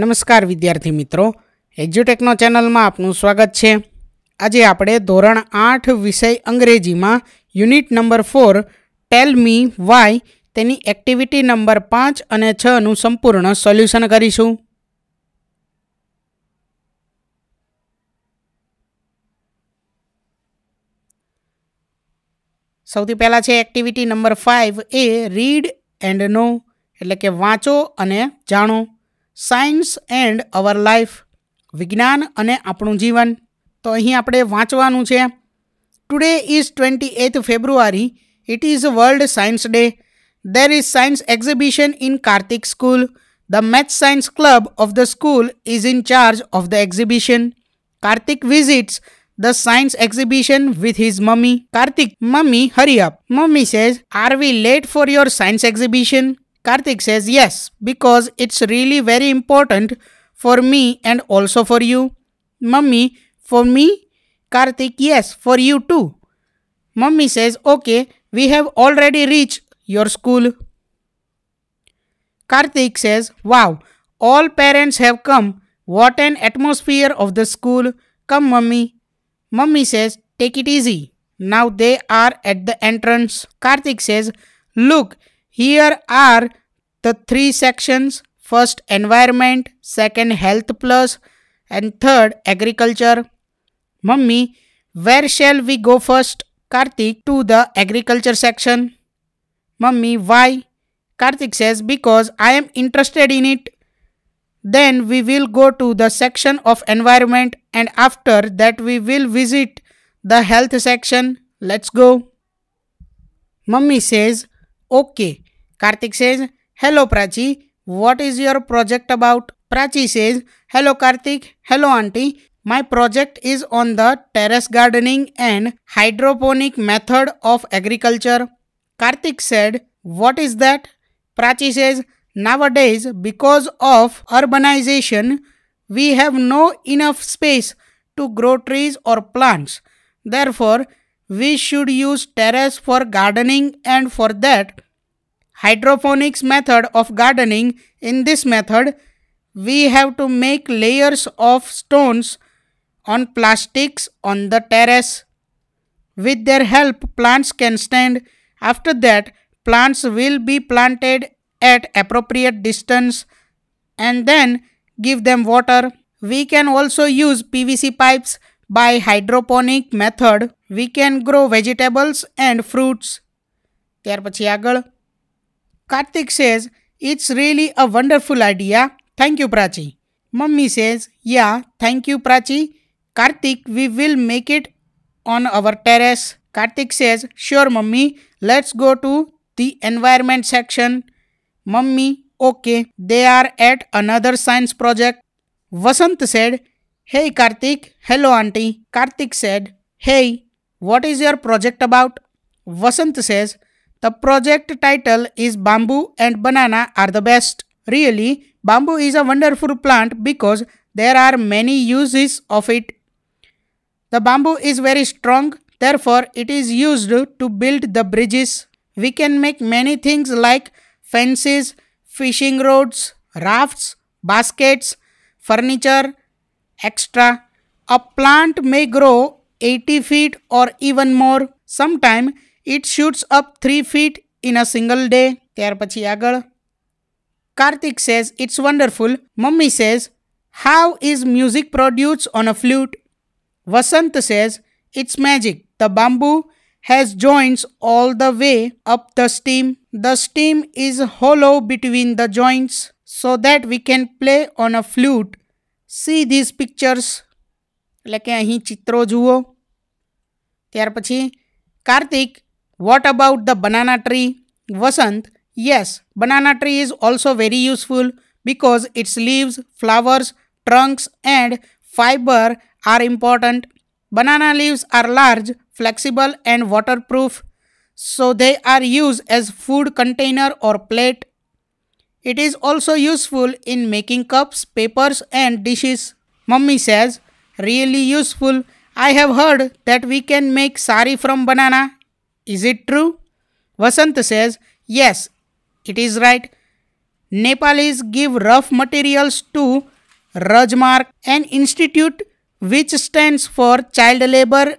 નમસ્કાર વિદ્યાર્થી મિત્રો એજ્યુટેકનો ચેનલમાં આપનું સ્વાગત છે આજે આપણે ધોરણ આઠ વિષય અંગ્રેજીમાં unit number four tell me why તેની એક્ટિવિટી નંબર પાંચ અને છનું સંપૂર્ણ સોલ્યુશન કરીશું સૌથી પહેલાં છે activity number five A read and know એટલે કે વાંચો અને જાણો સાયન્સ એન્ડ અવર લાઈફ વિજ્ઞાન અને આપણું જીવન તો અહીં આપણે વાંચવાનું છે today is twenty eighth February it is world science day there is science exhibition in Kartik school the math science club of the school is in charge of the exhibition Kartik visits the science exhibition with his mummy Kartik mummy hurry up. Mummy says, Are we late for your science exhibition? Karthik says, Yes, because it's really very important for me and also for you. Mummy, for me? Karthik, yes, for you too. Mummy says, Okay, we have already reached your school. Karthik says, Wow, all parents have come. What an atmosphere of the school. Come, mummy. Mummy says, Take it easy. Now they are at the entrance. Karthik says, Look, here are the three sections first environment second health plus and third agriculture mummy where shall we go first kartik to the agriculture section mummy why kartik says because i am interested in it then we will go to the section of environment and after that we will visit the health section let's go mummy says okay kartik says Hello Prachi, what is your project about? Prachi says, Hello Karthik, hello auntie. My project is on the terrace gardening and hydroponic method of agriculture. Karthik said, What is that? Prachi says, Nowadays, because of urbanization, we have no enough space to grow trees or plants. Therefore, we should use terrace for gardening and for that hydroponics method of gardening. In this method, we have to make layers of stones on plastics on the terrace. With their help, plants can stand. After that, plants will be planted at appropriate distance and then give them water. We can also use PVC pipes by hydroponic method. We can grow vegetables and fruits. ત્યાર પછી આગળ Karthik says, It's really a wonderful idea. Thank you, Prachi. Mummy says, Yeah, thank you, Prachi. Karthik, we will make it on our terrace. Karthik says, Sure, Mummy. Let's go to the environment section. Mummy, okay. They are at another science project. Vasant said, Hey, Karthik. Hello, Auntie. Karthik said, Hey, what is your project about? Vasant says, the project title is Bamboo and Banana are the best. Really, bamboo is a wonderful plant because there are many uses of it. The bamboo is very strong, therefore it is used to build the bridges. We can make many things like fences, fishing rods, rafts, baskets, furniture, Extra, A plant may grow 80 feet or even more. Sometime it shoots up three feet in a single day ત્યાર પછી આગળ Kartik says it's wonderful mummy says how is music produce on a flute Vasant says it's magic the bamboo has joints all the way up the stem the stem is hollow between the joints so that we can play on a flute see these pictures એટલે કે અહીં ચિત્રો જુઓ ત્યાર પછી Kartik what about the banana tree? Vasant, yes, banana tree is also very useful because its leaves, flowers, trunks and fiber are important. Banana leaves are large, flexible and waterproof, so they are used as food container or plate. It is also useful in making cups, papers and dishes. Mummy says, really useful. I have heard that we can make sari from banana. Is it true? Vasant says, Yes, it is right. Nepalis give rough materials to Rajmark, an institute which stands for child labor.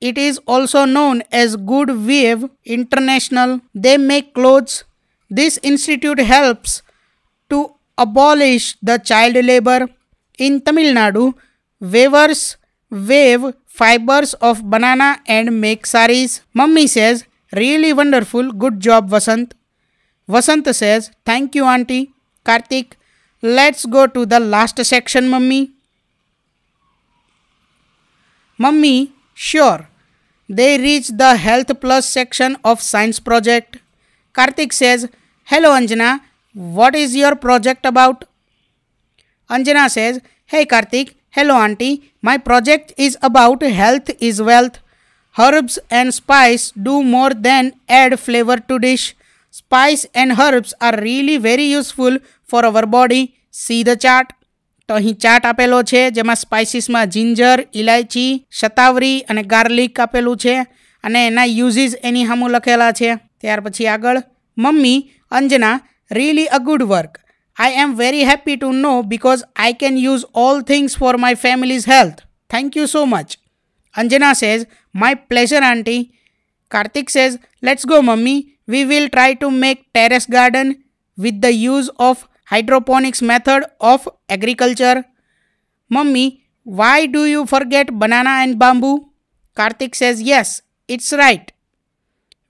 It is also known as Good Wave International. They make clothes. This institute helps to abolish the child labor. In Tamil Nadu, weavers weave fibres of banana and make saris mummy says really wonderful good job Vasant Vasant says thank you aunty Kartik let's go to the last section mummy mummy sure they reach the health plus section of science project Kartik says hello Anjana what is your project about Anjana says hey Kartik hello aunty My project is about health is wealth. Herbs and spice do more than add flavor to dish. Spice and herbs are really very useful for our body. See the chart. તો અહીં ચાટ આપેલો છે જેમાં સ્પાઇસીસમાં ginger ઇલાયચી શતાવરી અને garlic આપેલું છે અને એના યુઝીસ એની સામું લખેલા છે ત્યાર પછી આગળ mummy Anjana really a good work I am very happy to know because I can use all things for my family's health. Thank you so much. Anjana says, My pleasure, auntie. Karthik says, Let's go, mummy. We will try to make terrace garden with the use of hydroponics method of agriculture. Mummy, why do you forget banana and bamboo? Karthik says, Yes, it's right.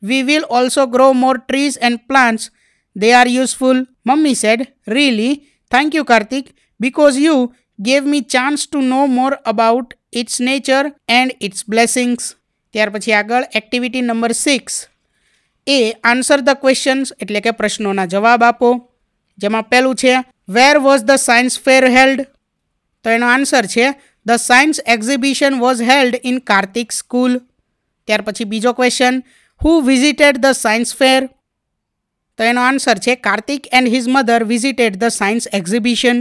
We will also grow more trees and plants. They are useful. Mummy said, Really? Thank you, Karthik, because you gave me chance to know more about its nature and its blessings. ત્યાર પછી આગળ activity number six A answer the questions એટલે કે પ્રશ્નોના જવાબ આપો જેમાં પહેલું છે where was the science fair held તો એનો આન્સર છે the science exhibition was held in Kartik school ત્યાર પછી બીજો question who visited the science fair તો એનો આન્સર છે Kartik and his mother visited the science exhibition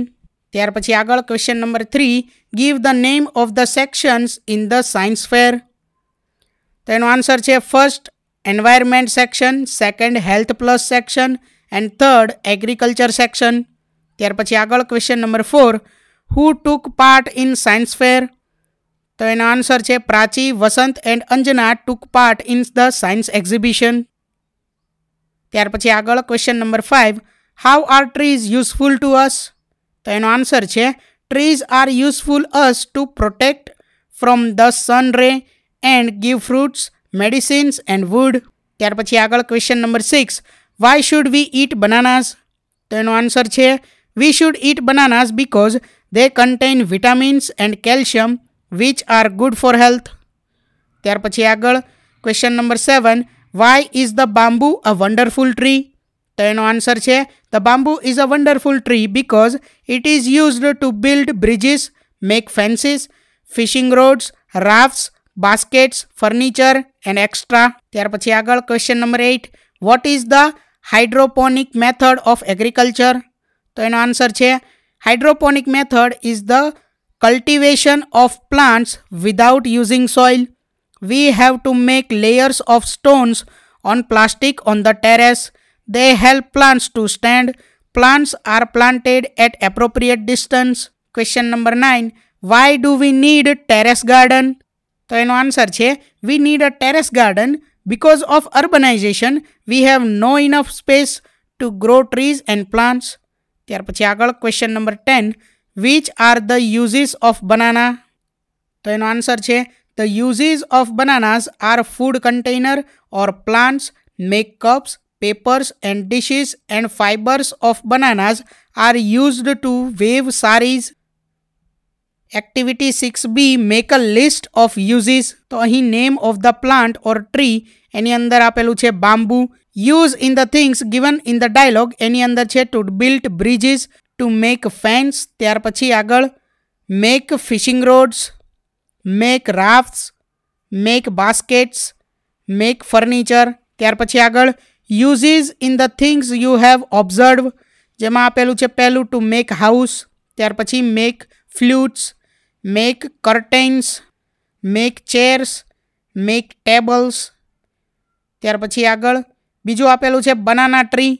ત્યાર પછી આગળ question number three give the name of the sections in the science fair તો એનો આન્સર છે first environment section second health plus section and third agriculture section ત્યાર પછી આગળ question number four who took part in science fair તો એનો answer છે Prachi Vasant and Anjana took part in the science exhibition ત્યાર પછી આગળ question number five how are trees useful to us તો એનો આન્સર છે trees are useful us to protect from the સન રે and give fruits medicines and wood ત્યાર પછી આગળ question number six why should we eat bananas તો એનો answer છે we should eat bananas because they contain vitamins and calcium which are good for health ત્યાર પછી આગળ question number seven Why is the bamboo a wonderful tree तो यह answer है the bamboo is a wonderful tree because it is use to build bridges make fences fishing roads raft baskets furniture and extra त्यार आग question number eight what is the hydroponic method of agriculture तो यह answer है hydroponic method is the cultivation of plants without using soil we have to make layers of stones on plastic on the terrace. They help plants to stand. Plants are planted at appropriate distance. Question number 9. Why do we need a terrace garden? So, in answer, chhe, we need a terrace garden because of urbanization. We have no enough space to grow trees and plants. Question number 10. Which are the uses of banana? So, in answer, chhe, the uses of bananas are food container or plants, make makeups, papers and dishes and fibers of bananas are used to weave saris. Activity 6b make a list of uses. So, name of the plant or tree, any under apeluche bamboo. Use in the things given in the dialogue, any under to build bridges, to make fence, make fishing roads. Make rafts make baskets make furniture ત્યાર પછી આગળ uses in the things you have observe જેમાં આપેલું છે પહેલું to make house ત્યાર પછી make flutes make curtains make chairs make tables ત્યાર પછી આગળ બીજું આપેલું છે બનાના ટ્રી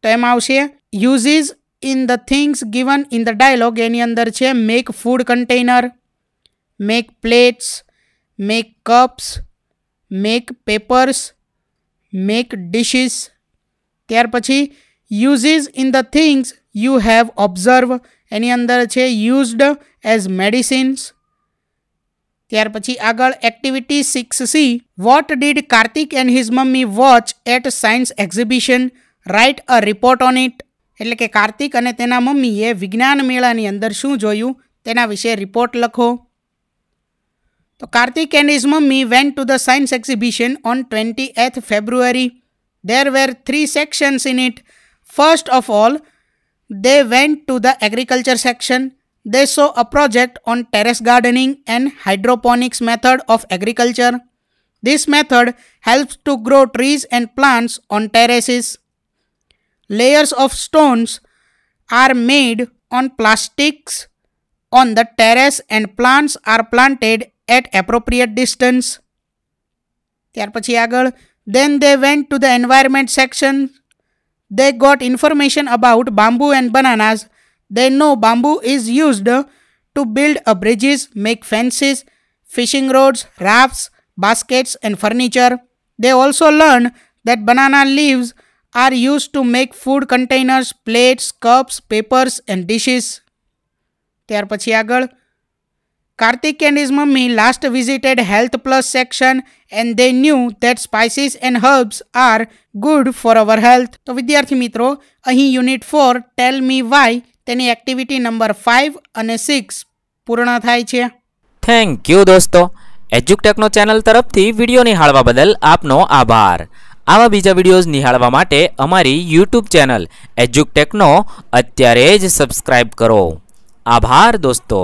તો એમાં આવશે uses in the things given in the dialogue એની અંદર છે make food container make plates make cups make papers make dishes ત્યાર પછી uses in the things you have observe એની અંદર છે યુઝડ એઝ મેડિસિન્સ ત્યાર પછી આગળ activity six see what did Kartik and his mummy watch at science exhibition write a report on it એટલે કે કાર્તિક અને તેના મમ્મીએ વિજ્ઞાન મેળાની અંદર શું જોયું તેના વિશે રિપોર્ટ લખો So Karthik and his me went to the science exhibition on 28th February. There were three sections in it. First of all, they went to the agriculture section. They saw a project on terrace gardening and hydroponics method of agriculture. This method helps to grow trees and plants on terraces. Layers of stones are made on plastics on the terrace and plants are planted at appropriate distance then they went to the environment section they got information about bamboo and bananas they know bamboo is used to build a bridges make fences fishing rods rafts baskets and furniture they also learned that banana leaves are used to make food containers plates cups papers and dishes ત્યાર પછી આગળ Karthikeyanism may last visited health plus section and they knew that spices and herbs are good for our health. તો વિદ્યાર્થી મિત્રો અહીં unit four tell me why તેની activity number five અને six પૂર્ણ થાય છે થેન્ક યુ દોસ્તો એજ્યુકટેકનો ચેનલ તરફથી વિડીયો નિહાળવા બદલ આપનો આભાર આવા બીજા વિડીયોઝ નિહાળવા માટે અમારી યુટ્યુબ ચેનલ એજ્યુકટેકનો અત્યારે જ સબસ્ક્રાઇબ કરો આભાર દોસ્તો